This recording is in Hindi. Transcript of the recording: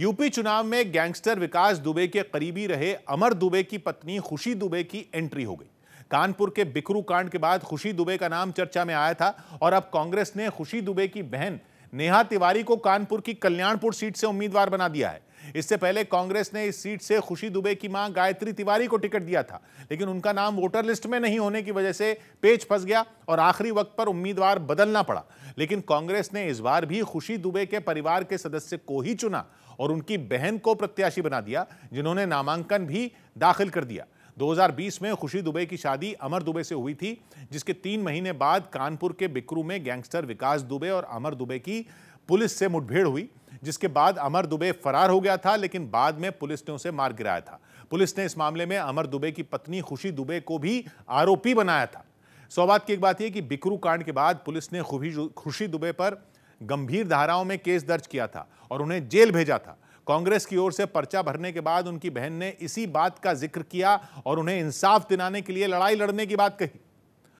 यूपी चुनाव में गैंगस्टर विकास दुबे के करीबी रहे अमर दुबे की पत्नी खुशी दुबे की एंट्री हो गई कानपुर के बिकरू कांड के बाद खुशी दुबे का नाम चर्चा में आया था और अब कांग्रेस ने खुशी दुबे की बहन नेहा तिवारी को कानपुर की कल्याणपुर सीट से उम्मीदवार बना दिया है इससे पहले कांग्रेस ने इस सीट से खुशी दुबे की मां गायत्री तिवारी को टिकट दिया था लेकिन उनका नाम वोटर लिस्ट में नहीं होने की वजह से पेच फंस गया और आखिरी वक्त पर उम्मीदवार बदलना पड़ा लेकिन कांग्रेस ने इस बार भी खुशी दुबे के परिवार के सदस्य को ही चुना और उनकी बहन को प्रत्याशी बना दिया जिन्होंने नामांकन भी दाखिल कर दिया 2020 में खुशी दुबे की शादी अमर दुबे से हुई थी जिसके तीन महीने बाद कानपुर के बिक्रू में गैंगस्टर विकास दुबे और अमर दुबे की पुलिस से मुठभेड़ हुई जिसके बाद अमर दुबे फरार हो गया था लेकिन बाद में पुलिस ने उसे मार गिराया था पुलिस ने इस मामले में अमर दुबे की पत्नी खुशी दुबे को भी आरोपी बनाया था सौबात की एक बात यह कि बिक्रू कांड के बाद पुलिस ने खुशी दुबे पर गंभीर धाराओं में केस दर्ज किया था और उन्हें जेल भेजा था कांग्रेस की ओर से पर्चा भरने के बाद उनकी बहन ने इसी बात का जिक्र किया और उन्हें इंसाफ दिलाने के लिए लड़ाई लड़ने की बात कही